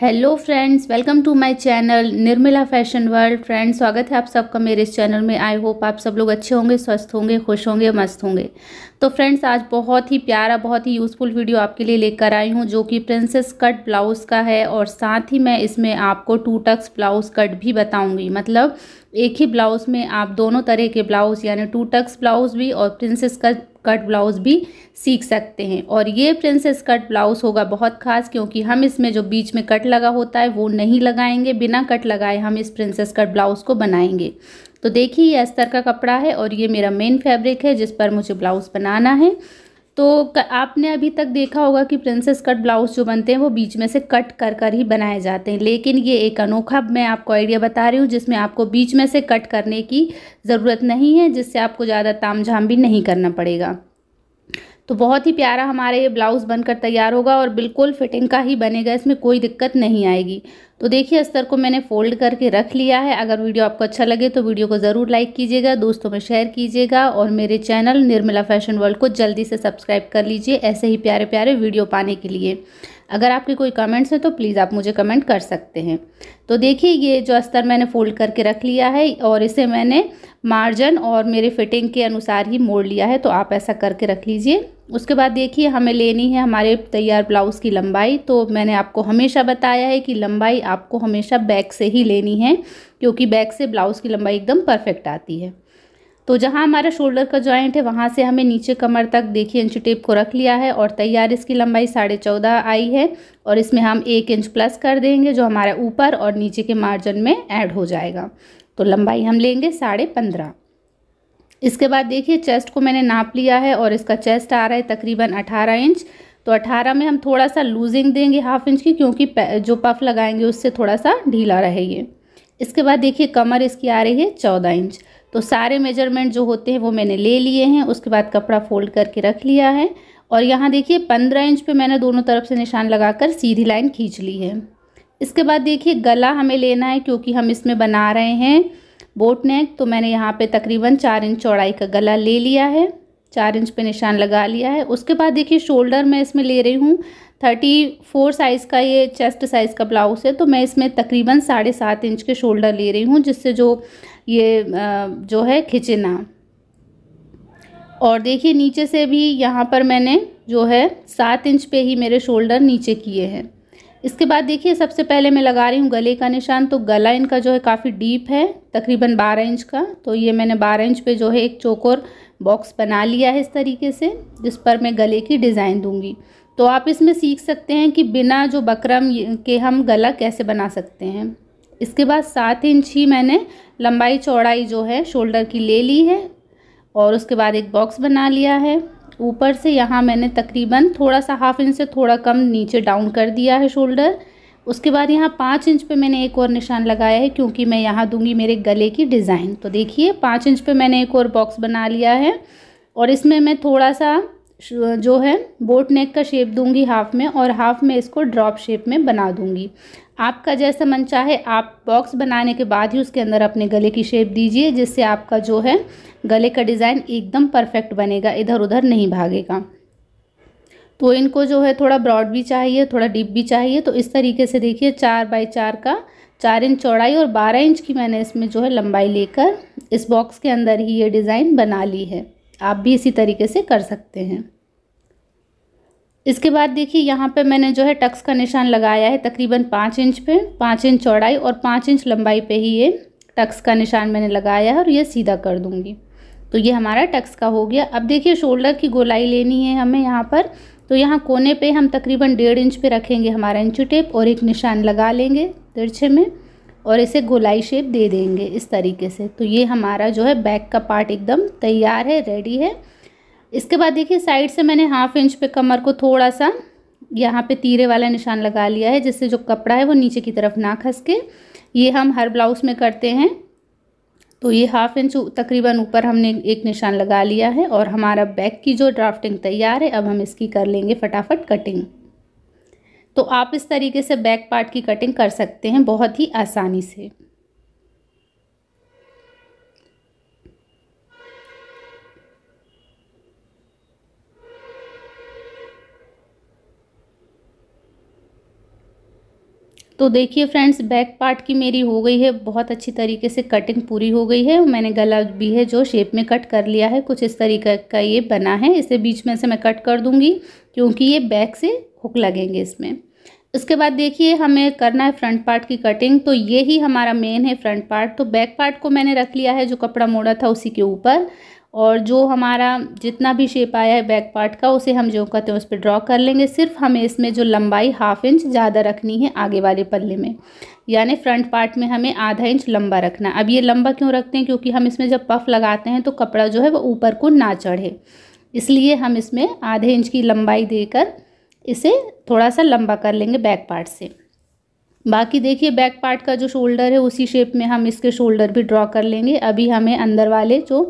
hello friends welcome to my channel Nirmala fashion world friends स्वागत है आप सबका मेरे इस चैनल में आई होप आप सब लोग अच्छे होंगे स्वस्थ होंगे खुश होंगे मस्त होंगे तो फ्रेंड्स आज बहुत ही प्यारा बहुत ही यूज़फुल वीडियो आपके लिए लेकर आई हूँ जो कि प्रिंसेस कट ब्लाउज़ का है और साथ ही मैं इसमें आपको टू टक्स ब्लाउज़ कट भी बताऊँगी मतलब एक ही ब्लाउज़ में आप दोनों तरह के ब्लाउज़ यानी टू टक्स ब्लाउज़ भी और प्रिंसेस कट कट ब्लाउज़ भी सीख सकते हैं और ये प्रिंसेस कट ब्लाउज़ होगा बहुत खास क्योंकि हम इसमें जो बीच में कट लगा होता है वो नहीं लगाएंगे बिना कट लगाए हम इस प्रिंसेस कट ब्लाउज़ को बनाएंगे तो देखिए ये अस्तर का कपड़ा है और ये मेरा मेन फैब्रिक है जिस पर मुझे ब्लाउज़ बनाना है तो आपने अभी तक देखा होगा कि प्रिंसेस कट ब्लाउज जो बनते हैं वो बीच में से कट कर कर ही बनाए जाते हैं लेकिन ये एक अनोखा मैं आपको आइडिया बता रही हूँ जिसमें आपको बीच में से कट करने की ज़रूरत नहीं है जिससे आपको ज़्यादा ताम झाम भी नहीं करना पड़ेगा तो बहुत ही प्यारा हमारा ये ब्लाउज़ बनकर तैयार होगा और बिल्कुल फिटिंग का ही बनेगा इसमें कोई दिक्कत नहीं आएगी तो देखिए अस्तर को मैंने फोल्ड करके रख लिया है अगर वीडियो आपको अच्छा लगे तो वीडियो को ज़रूर लाइक कीजिएगा दोस्तों में शेयर कीजिएगा और मेरे चैनल निर्मला फैशन वर्ल्ड को जल्दी से सब्सक्राइब कर लीजिए ऐसे ही प्यारे प्यारे वीडियो पाने के लिए अगर आपके कोई कमेंट्स हैं तो प्लीज़ आप मुझे कमेंट कर सकते हैं तो देखिए ये जो अस्तर मैंने फोल्ड करके रख लिया है और इसे मैंने मार्जन और मेरे फिटिंग के अनुसार ही मोड़ लिया है तो आप ऐसा करके रख लीजिए उसके बाद देखिए हमें लेनी है हमारे तैयार ब्लाउज़ की लंबाई तो मैंने आपको हमेशा बताया है कि लंबाई आपको हमेशा बैक से ही लेनी है क्योंकि बैक से ब्लाउज़ की लंबाई एकदम परफेक्ट आती है तो जहाँ हमारा शोल्डर का जॉइंट है वहाँ से हमें नीचे कमर तक देखिए इंच टेप को रख लिया है और तैयार इसकी लंबाई साढ़े चौदह आई है और इसमें हम एक इंच प्लस कर देंगे जो हमारा ऊपर और नीचे के मार्जिन में ऐड हो जाएगा तो लंबाई हम लेंगे साढ़े पंद्रह इसके बाद देखिए चेस्ट को मैंने नाप लिया है और इसका चेस्ट आ रहा है तकरीबन अठारह इंच तो अठारह में हम थोड़ा सा लूजिंग देंगे हाफ इंच की क्योंकि जो पफ लगाएंगे उससे थोड़ा सा ढीला रहे ये इसके बाद देखिए कमर इसकी आ रही है चौदह इंच तो सारे मेजरमेंट जो होते हैं वो मैंने ले लिए हैं उसके बाद कपड़ा फोल्ड करके रख लिया है और यहाँ देखिए पंद्रह इंच पे मैंने दोनों तरफ से निशान लगाकर सीधी लाइन खींच ली है इसके बाद देखिए गला हमें लेना है क्योंकि हम इसमें बना रहे हैं बोट नेक तो मैंने यहाँ पे तकरीबन चार इंच चौड़ाई का गला ले लिया है चार इंच पे निशान लगा लिया है उसके बाद देखिए शोल्डर मैं इसमें ले रही हूँ थर्टी फोर साइज़ का ये चेस्ट साइज़ का ब्लाउज़ है तो मैं इसमें तकरीबन साढ़े सात इंच के शोल्डर ले रही हूँ जिससे जो ये जो है खिंचे ना और देखिए नीचे से भी यहाँ पर मैंने जो है सात इंच पे ही मेरे शोल्डर नीचे किए हैं इसके बाद देखिए सबसे पहले मैं लगा रही हूँ गले का निशान तो गला इनका जो है काफ़ी डीप है तकरीबन बारह इंच का तो ये मैंने बारह इंच पे जो है एक चोकोर बॉक्स बना लिया है इस तरीके से जिस पर मैं गले की डिज़ाइन दूँगी तो आप इसमें सीख सकते हैं कि बिना जो बकरम के हम गला कैसे बना सकते हैं इसके बाद सात इंच ही मैंने लंबाई चौड़ाई जो है शोल्डर की ले ली है और उसके बाद एक बॉक्स बना लिया है ऊपर से यहाँ मैंने तकरीबन थोड़ा सा हाफ इंच से थोड़ा कम नीचे डाउन कर दिया है शोल्डर उसके बाद यहाँ पाँच इंच पे मैंने एक और निशान लगाया है क्योंकि मैं यहाँ दूंगी मेरे गले की डिज़ाइन तो देखिए पाँच इंच पे मैंने एक और बॉक्स बना लिया है और इसमें मैं थोड़ा सा जो है बोट नेक का शेप दूंगी हाफ़ में और हाफ़ में इसको ड्रॉप शेप में बना दूंगी आपका जैसा मन चाहे आप बॉक्स बनाने के बाद ही उसके अंदर अपने गले की शेप दीजिए जिससे आपका जो है गले का डिज़ाइन एकदम परफेक्ट बनेगा इधर उधर नहीं भागेगा तो इनको जो है थोड़ा ब्रॉड भी चाहिए थोड़ा डीप भी चाहिए तो इस तरीके से देखिए चार बाई चार का चार इंच चौड़ाई और बारह इंच की मैंने इसमें जो है लंबाई लेकर इस बॉक्स के अंदर ही ये डिज़ाइन बना ली है आप भी इसी तरीके से कर सकते हैं इसके बाद देखिए यहाँ पे मैंने जो है टक्स का निशान लगाया है तकरीबन पाँच इंच पे पाँच इंच चौड़ाई और पाँच इंच लंबाई पे ही ये टक्स का निशान मैंने लगाया है और ये सीधा कर दूँगी तो ये हमारा टक्स का हो गया अब देखिए शोल्डर की गोलाई लेनी है हमें यहाँ पर तो यहाँ कोने पर हम तकरीबन डेढ़ इंच पर रखेंगे हमारा इंची टेप और एक निशान लगा लेंगे तिरछे में और इसे गोलाई शेप दे देंगे इस तरीके से तो ये हमारा जो है बैक का पार्ट एकदम तैयार है रेडी है इसके बाद देखिए साइड से मैंने हाफ इंच पे कमर को थोड़ा सा यहाँ पे तीरे वाला निशान लगा लिया है जिससे जो कपड़ा है वो नीचे की तरफ ना खसके ये हम हर ब्लाउज़ में करते हैं तो ये हाफ इंच तकरीबन ऊपर हमने एक निशान लगा लिया है और हमारा बैक की जो ड्राफ्टिंग तैयार है अब हम इसकी कर लेंगे फटाफट कटिंग तो आप इस तरीके से बैक पार्ट की कटिंग कर सकते हैं बहुत ही आसानी से तो देखिए फ्रेंड्स बैक पार्ट की मेरी हो गई है बहुत अच्छी तरीके से कटिंग पूरी हो गई है मैंने गला भी है जो शेप में कट कर लिया है कुछ इस तरीके का ये बना है इसे बीच में से मैं कट कर दूँगी क्योंकि ये बैक से हुक लगेंगे इसमें उसके बाद देखिए हमें करना है फ्रंट पार्ट की कटिंग तो ये ही हमारा मेन है फ्रंट पार्ट तो बैक पार्ट को मैंने रख लिया है जो कपड़ा मोड़ा था उसी के ऊपर और जो हमारा जितना भी शेप आया है बैक पार्ट का उसे हम जो कहते हैं उस पर ड्रॉ कर लेंगे सिर्फ हमें इसमें जो लंबाई हाफ इंच ज़्यादा रखनी है आगे वाले पल्ले में यानी फ्रंट पार्ट में हमें आधा इंच लंबा रखना अब ये लंबा क्यों रखते हैं क्योंकि हम इसमें जब पफ लगाते हैं तो कपड़ा जो है वो ऊपर को ना चढ़े इसलिए हम इसमें आधे इंच की लंबाई देकर इसे थोड़ा सा लंबा कर लेंगे बैक पार्ट से बाकी देखिए बैक पार्ट का जो शोल्डर है उसी शेप में हम इसके शोल्डर भी ड्रॉ कर लेंगे अभी हमें अंदर वाले जो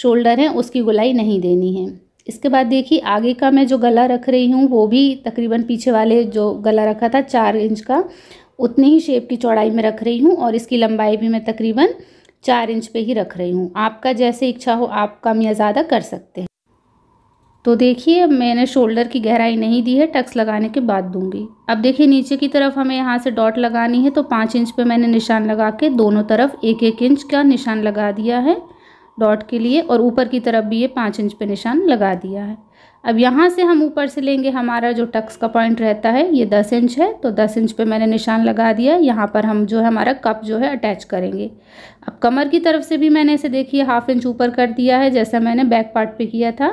शोल्डर हैं उसकी गुलाई नहीं देनी है इसके बाद देखिए आगे का मैं जो गला रख रही हूँ वो भी तकरीबन पीछे वाले जो गला रखा था चार इंच का उतनी ही शेप की चौड़ाई में रख रही हूँ और इसकी लंबाई भी मैं तकरीबन चार इंच पे ही रख रही हूँ आपका जैसे इच्छा हो आप कम या ज़्यादा कर सकते हैं तो देखिए मैंने शोल्डर की गहराई नहीं दी है टक्स लगाने के बाद दूंगी अब देखिए नीचे की तरफ हमें यहाँ से डॉट लगानी है तो पाँच इंच पे मैंने निशान लगा के दोनों तरफ एक एक इंच का निशान लगा दिया है डॉट के लिए और ऊपर की तरफ भी ये पाँच इंच पे निशान लगा दिया है अब यहाँ से हम ऊपर से लेंगे हमारा जो टक्स का पॉइंट रहता है ये दस इंच है तो दस इंच पे मैंने निशान लगा दिया यहाँ पर हम जो है हमारा कप जो है अटैच करेंगे अब कमर की तरफ से भी मैंने इसे देखिए हाफ इंच ऊपर कर दिया है जैसा मैंने बैक पार्ट पे किया था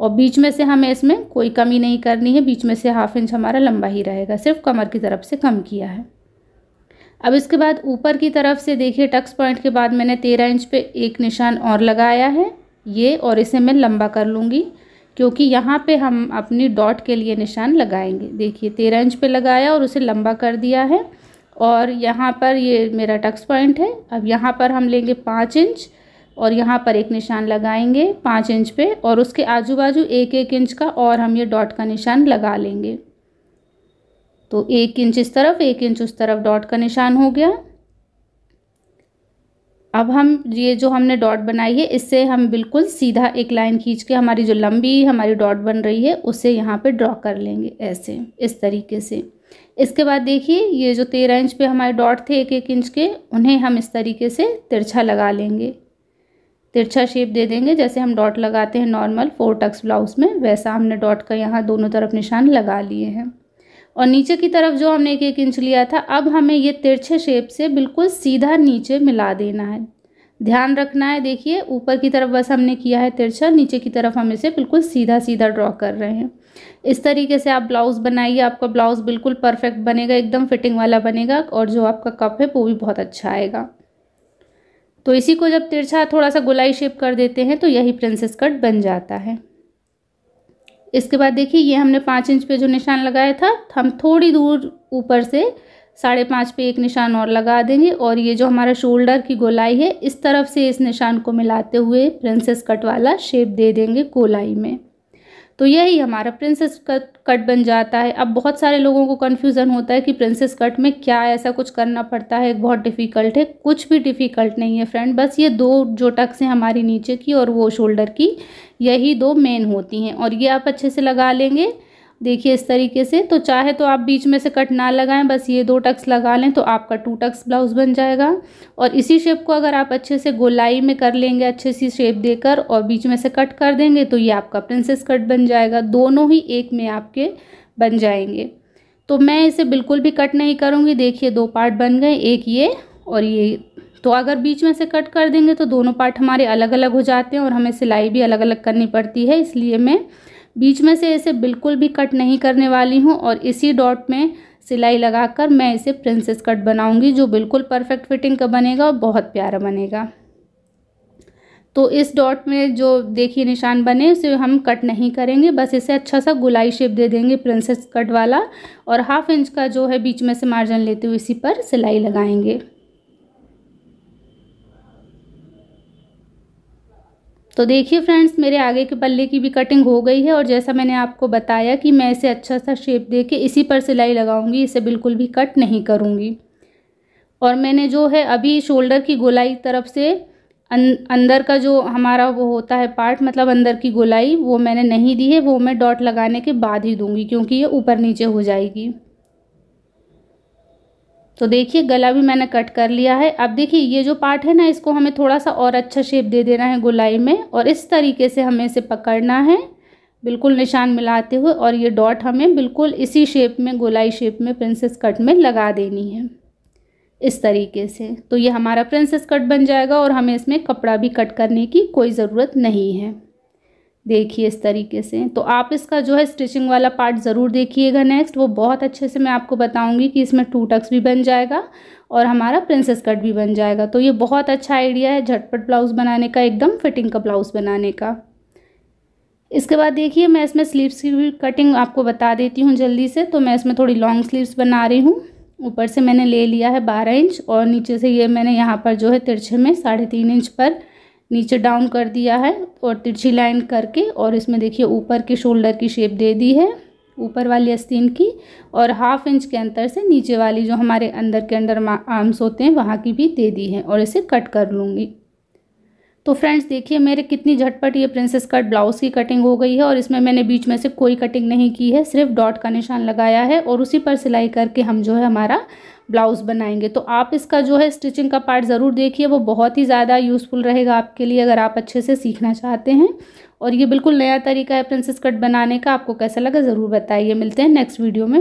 और बीच में से हमें इसमें कोई कमी नहीं करनी है बीच में से हाफ इंच हमारा लंबा ही रहेगा सिर्फ कमर की तरफ से कम किया है अब इसके बाद ऊपर की तरफ से देखिए टक्स पॉइंट के बाद मैंने तेरह इंच पे एक निशान और लगाया है ये और इसे मैं लंबा कर लूँगी क्योंकि यहाँ पे हम अपनी डॉट के लिए निशान लगाएंगे देखिए तेरह इंच पे लगाया और उसे लंबा कर दिया है और यहाँ पर ये मेरा टक्स पॉइंट है अब यहाँ पर हम लेंगे पाँच इंच और यहाँ पर एक निशान लगाएंगे पाँच इंच पे और उसके आजू बाजू एक एक इंच का और हम ये डॉट का निशान लगा लेंगे तो एक इंच इस तरफ एक इंच उस तरफ डॉट का निशान हो गया अब हम ये जो हमने डॉट बनाई है इससे हम बिल्कुल सीधा एक लाइन खींच के हमारी जो लंबी हमारी डॉट बन रही है उसे यहाँ पे ड्रॉ कर लेंगे ऐसे इस तरीके से इसके बाद देखिए ये जो तेरह इंच पे हमारे डॉट थे एक एक इंच के उन्हें हम इस तरीके से तिरछा लगा लेंगे तिरछा शेप दे देंगे जैसे हम डॉट लगाते हैं नॉर्मल फोर टक्स ब्लाउज में वैसा हमने डॉट का यहाँ दोनों तरफ निशान लगा लिए हैं और नीचे की तरफ जो हमने एक एक इंच लिया था अब हमें ये तिरछे शेप से बिल्कुल सीधा नीचे मिला देना है ध्यान रखना है देखिए ऊपर की तरफ बस हमने किया है तिरछा नीचे की तरफ हम इसे बिल्कुल सीधा सीधा ड्रॉ कर रहे हैं इस तरीके से आप ब्लाउज़ बनाइए आपका ब्लाउज़ बिल्कुल परफेक्ट बनेगा एकदम फिटिंग वाला बनेगा और जो आपका कप है वो भी बहुत अच्छा आएगा तो इसी को जब तिरछा थोड़ा सा गुलाई शेप कर देते हैं तो यही प्रिंसेस कट बन जाता है इसके बाद देखिए ये हमने पाँच इंच पे जो निशान लगाया था हम थोड़ी दूर ऊपर से साढ़े पाँच पे एक निशान और लगा देंगे और ये जो हमारा शोल्डर की गोलाई है इस तरफ से इस निशान को मिलाते हुए प्रिंसेस कट वाला शेप दे देंगे गोलाई में तो यही हमारा प्रिंसेस कट कट बन जाता है अब बहुत सारे लोगों को कन्फ्यूज़न होता है कि प्रिंसेस कट में क्या ऐसा कुछ करना पड़ता है बहुत डिफ़िकल्ट है कुछ भी डिफ़िकल्ट नहीं है फ्रेंड बस ये दो जो टक्स हैं हमारी नीचे की और वो शोल्डर की यही दो मेन होती हैं और ये आप अच्छे से लगा लेंगे देखिए इस तरीके से तो चाहे तो आप बीच में से कट ना लगाएं बस ये दो टक्स लगा लें तो आपका टू टक्स ब्लाउज़ बन जाएगा और इसी शेप को अगर आप अच्छे से गोलाई में कर लेंगे अच्छे सी शेप देकर और बीच में से कट कर देंगे तो ये आपका प्रिंसेस कट बन जाएगा दोनों ही एक में आपके बन जाएंगे तो मैं इसे बिल्कुल भी कट नहीं करूँगी देखिए दो पार्ट बन गए एक ये और ये तो अगर बीच में से कट कर देंगे तो दोनों पार्ट हमारे अलग अलग हो जाते हैं और हमें सिलाई भी अलग अलग करनी पड़ती है इसलिए मैं बीच में से इसे बिल्कुल भी कट नहीं करने वाली हूँ और इसी डॉट में सिलाई लगाकर मैं इसे प्रिंसेस कट बनाऊंगी जो बिल्कुल परफेक्ट फिटिंग का बनेगा और बहुत प्यारा बनेगा तो इस डॉट में जो देखिए निशान बने उसे हम कट नहीं करेंगे बस इसे अच्छा सा गुलाई शेप दे देंगे प्रिंसेस कट वाला और हाफ इंच का जो है बीच में से मार्जिन लेते हुए इसी पर सिलाई लगाएंगे तो देखिए फ्रेंड्स मेरे आगे के पल्ले की भी कटिंग हो गई है और जैसा मैंने आपको बताया कि मैं इसे अच्छा सा शेप दे के इसी पर सिलाई लगाऊंगी इसे बिल्कुल भी कट नहीं करूँगी और मैंने जो है अभी शोल्डर की गोलाई तरफ से अं, अंदर का जो हमारा वो होता है पार्ट मतलब अंदर की गोलाई वो मैंने नहीं दी है वो मैं डॉट लगाने के बाद ही दूँगी क्योंकि ये ऊपर नीचे हो जाएगी तो देखिए गला भी मैंने कट कर लिया है अब देखिए ये जो पार्ट है ना इसको हमें थोड़ा सा और अच्छा शेप दे देना है गुलाई में और इस तरीके से हमें इसे पकड़ना है बिल्कुल निशान मिलाते हुए और ये डॉट हमें बिल्कुल इसी शेप में गुलाई शेप में प्रिंसेस कट में लगा देनी है इस तरीके से तो ये हमारा प्रिंसेस कट बन जाएगा और हमें इसमें कपड़ा भी कट करने की कोई ज़रूरत नहीं है देखिए इस तरीके से तो आप इसका जो है स्टिचिंग वाला पार्ट ज़रूर देखिएगा नेक्स्ट वो बहुत अच्छे से मैं आपको बताऊंगी कि इसमें टू टक्स भी बन जाएगा और हमारा प्रिंसेस कट भी बन जाएगा तो ये बहुत अच्छा आइडिया है झटपट ब्लाउज़ बनाने का एकदम फिटिंग का ब्लाउज़ बनाने का इसके बाद देखिए मैं इसमें स्लीव्स की भी कटिंग आपको बता देती हूँ जल्दी से तो मैं इसमें थोड़ी लॉन्ग स्लीव्स बना रही हूँ ऊपर से मैंने ले लिया है बारह इंच और नीचे से ये मैंने यहाँ पर जो है तिरछे में साढ़े तीन इंच पर नीचे डाउन कर दिया है और तिरछी लाइन करके और इसमें देखिए ऊपर के शोल्डर की शेप दे दी है ऊपर वाली आस्तीन की और हाफ इंच के अंतर से नीचे वाली जो हमारे अंदर के अंदर आर्म्स होते हैं वहाँ की भी दे दी है और इसे कट कर लूँगी तो फ्रेंड्स देखिए मेरे कितनी झटपट ये प्रिंसेस कट ब्लाउज़ की कटिंग हो गई है और इसमें मैंने बीच में से कोई कटिंग नहीं की है सिर्फ डॉट का निशान लगाया है और उसी पर सिलाई करके हम जो है हमारा ब्लाउज़ बनाएंगे तो आप इसका जो है स्टिचिंग का पार्ट ज़रूर देखिए वो बहुत ही ज़्यादा यूज़फुल रहेगा आपके लिए अगर आप अच्छे से सीखना चाहते हैं और ये बिल्कुल नया तरीका है प्रिंसेस कट बनाने का आपको कैसा लगा ज़रूर बताइए मिलते हैं नेक्स्ट वीडियो में